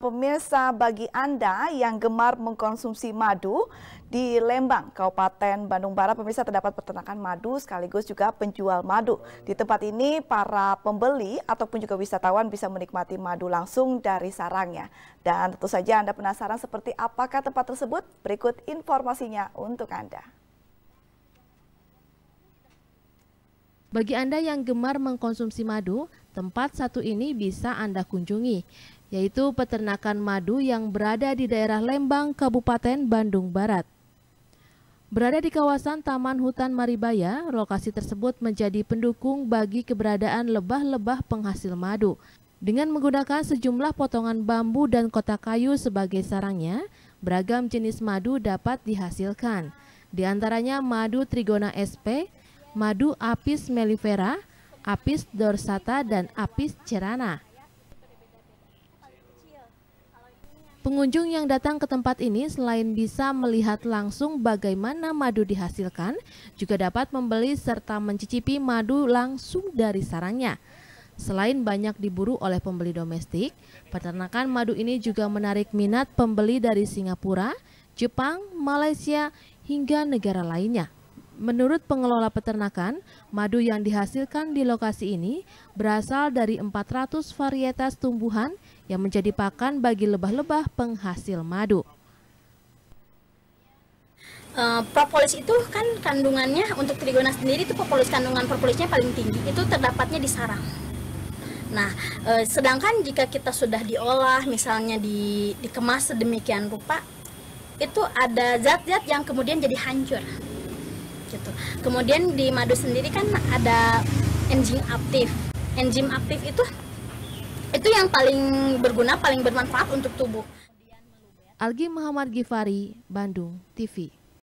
Pemirsa bagi Anda yang gemar mengkonsumsi madu di Lembang, Kabupaten Bandung Barat, pemirsa terdapat peternakan madu sekaligus juga penjual madu. Di tempat ini para pembeli ataupun juga wisatawan bisa menikmati madu langsung dari sarangnya. Dan tentu saja Anda penasaran seperti apakah tempat tersebut? Berikut informasinya untuk Anda. Bagi Anda yang gemar mengkonsumsi madu, Tempat satu ini bisa Anda kunjungi, yaitu peternakan madu yang berada di daerah Lembang, Kabupaten Bandung Barat. Berada di kawasan Taman Hutan Maribaya, lokasi tersebut menjadi pendukung bagi keberadaan lebah-lebah penghasil madu. Dengan menggunakan sejumlah potongan bambu dan kotak kayu sebagai sarangnya, beragam jenis madu dapat dihasilkan. Di antaranya madu Trigona sp, madu Apis mellifera, apis dorsata, dan apis cerana. Pengunjung yang datang ke tempat ini selain bisa melihat langsung bagaimana madu dihasilkan, juga dapat membeli serta mencicipi madu langsung dari sarangnya. Selain banyak diburu oleh pembeli domestik, peternakan madu ini juga menarik minat pembeli dari Singapura, Jepang, Malaysia, hingga negara lainnya. Menurut pengelola peternakan, madu yang dihasilkan di lokasi ini berasal dari 400 varietas tumbuhan yang menjadi pakan bagi lebah-lebah penghasil madu. Uh, propolis itu kan kandungannya untuk trigona sendiri itu propolis kandungan propolisnya paling tinggi itu terdapatnya di sarang. Nah, e, sedangkan jika kita sudah diolah, misalnya di, dikemas sedemikian rupa, itu ada zat-zat yang kemudian jadi hancur gitu. Kemudian di madu sendiri kan ada enzim aktif. Enzim aktif itu itu yang paling berguna, paling bermanfaat untuk tubuh. Algi Muhammad Gifari, Bandung TV.